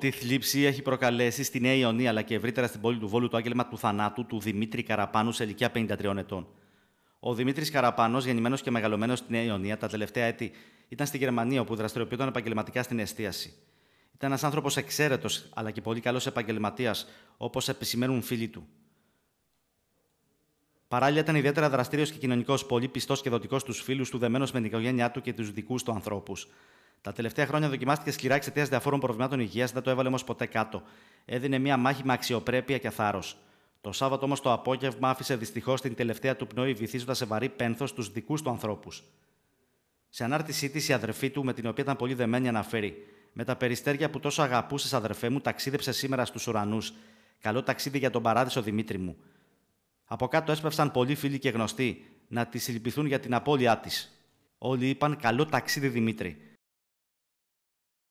η θλίψη έχει προκαλέσει στη Νέα Ιωνία αλλά και ευρύτερα στην πόλη του Βόλου το άγγελμα του θανάτου του Δημήτρη Καραπάνου σε ηλικία 53 ετών. Ο Δημήτρης Καραπάνος, γεννημένος και μεγαλωμένος στη Νέα Ιωνία, τα τελευταία έτη ήταν στη Γερμανία, όπου δραστηριοποιούταν επαγγελματικά στην εστίαση. Ήταν ένας άνθρωπος εξαίρετος, αλλά και πολύ καλός επαγγελματίας, όπως επισημαίνουν φίλοι του. Παράλληλα, ήταν ιδιαίτερα δραστήριος και κοινωνικός, πολύ πιστός και δοτικός στους φίλους του, δεμένος με την οικογένειά του και τους δικούς του ανθρώπους. Τα τελευταία χρόνια δοκιμάστηκε σκληρά εξαιτίας διαφόρων προβλημάτων υγείας, δεν το έβαλε όμως ποτέ κάτω. Έδινε μία μάχη με αξιοπρέπεια και θάρρος. Το Σάββατο όμως το απόγευμα άφησε δυστυχώς την τελευταία του πνοή, βυθίζοντας σε βαρύ πένθος τους δικούς του ανθρώπους. Σε ανάρτησή της, η αδερφή του, με την οποία ήταν πολύ δεμένη, αναφέρει: Με τα περιστέρια που τόσο αγαπούσες, αδερφέ μου, ταξίδεψες σήμερα στους ουρανούς. Καλό ταξίδι για τον παράδεισο Δημήτρη μου. Από κάτω έσπευσαν πολλοί φίλοι και γνωστοί να τη συλληπιθούν για την απώλειά της. Όλοι είπαν: Καλό ταξίδι Δημήτρη.